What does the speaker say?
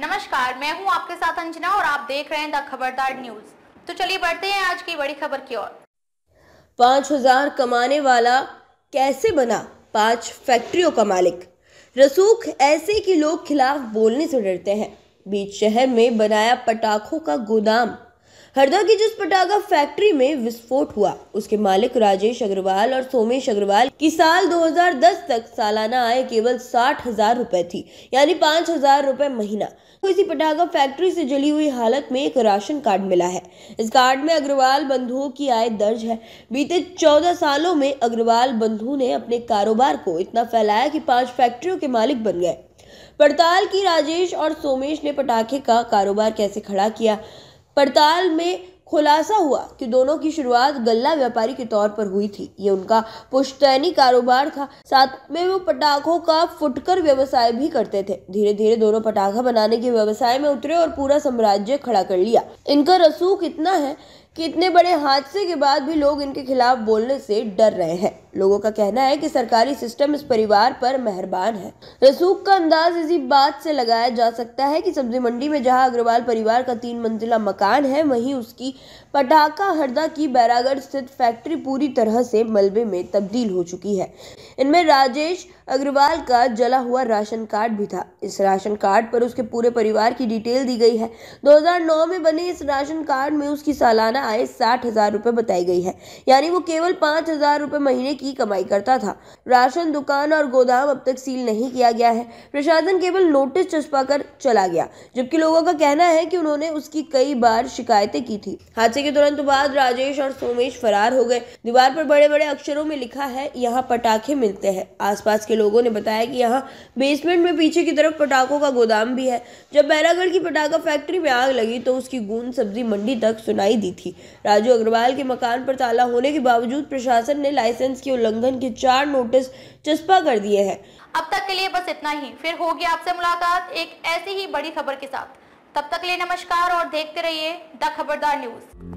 नमस्कार मैं हूं आपके साथ अंजना और आप देख रहे हैं द खबरदार न्यूज तो चलिए बढ़ते हैं आज की बड़ी खबर की ओर पांच हजार कमाने वाला कैसे बना पांच फैक्ट्रियों का मालिक रसूख ऐसे कि लोग खिलाफ बोलने से डरते हैं बीच शहर में बनाया पटाखों का गोदाम हरदा की जिस पटाखा फैक्ट्री में विस्फोट हुआ उसके मालिक राजेश अग्रवाल और सोमेश अग्रवाल की साल 2010 तक सालाना आय केवल साठ हजार रूपए थी यानी पांच हजार रूपए महीना तो इसी पटाखा फैक्ट्री से जली हुई हालत में एक राशन कार्ड मिला है इस कार्ड में अग्रवाल बंधुओं की आय दर्ज है बीते चौदह सालों में अग्रवाल बंधु ने अपने कारोबार को इतना फैलाया कि पांच फैक्ट्रियों के मालिक बन गए पड़ताल की राजेश और सोमेश ने पटाखे का कारोबार कैसे खड़ा किया पड़ताल में खुलासा हुआ कि दोनों की शुरुआत गल्ला व्यापारी के तौर पर हुई थी ये उनका पुश्तैनी कारोबार था साथ में वो पटाखों का फुटकर व्यवसाय भी करते थे धीरे धीरे दोनों पटाखा बनाने के व्यवसाय में उतरे और पूरा साम्राज्य खड़ा कर लिया इनका रसूख इतना है कि इतने बड़े हादसे के बाद भी लोग इनके खिलाफ बोलने से डर रहे हैं लोगों का कहना है कि सरकारी सिस्टम इस परिवार पर मेहरबान है रसूख का अंदाज इसी बात से लगाया जा सकता है कि सब्जी मंडी में जहां अग्रवाल परिवार का तीन मंजिला मकान है वहीं उसकी पटाखा हरदा की बैरागढ़ स्थित फैक्ट्री पूरी तरह से मलबे में तब्दील हो चुकी है इनमें राजेश अग्रवाल का जला हुआ राशन कार्ड भी था इस राशन कार्ड पर उसके पूरे परिवार की डिटेल दी गई है 2009 में बने इस राशन कार्ड में उसकी सालाना आय साठ हजार रूपए बताई गई है यानी वो केवल पांच हजार रूपए महीने की कमाई करता था राशन दुकान और गोदाम अब तक सील नहीं किया गया है प्रशासन केवल नोटिस चस्पा कर चला गया जबकि लोगों का कहना है कि उन्होंने उसकी कई बार शिकायतें की थी हादसे के तुरंत बाद राजेश और सोमेश फरार हो गए दीवार पर बड़े बड़े अक्षरों में लिखा है यहाँ पटाखे मिलते हैं आसपास के लोगों ने बताया कि यहाँ बेसमेंट में पीछे की तरफ पटाखों का गोदाम भी है जब बैरागढ़ की पटाखा फैक्ट्री में आग लगी तो उसकी गूंज सब्जी मंडी तक सुनाई दी थी राजू अग्रवाल के मकान पर ताला होने के बावजूद प्रशासन ने लाइसेंस के उल्लंघन के चार नोटिस चस्पा कर दिए हैं अब तक के लिए बस इतना ही फिर होगी आपसे मुलाकात एक ऐसी ही बड़ी खबर के साथ तब तक लिए नमस्कार और देखते रहिए द खबरदार न्यूज़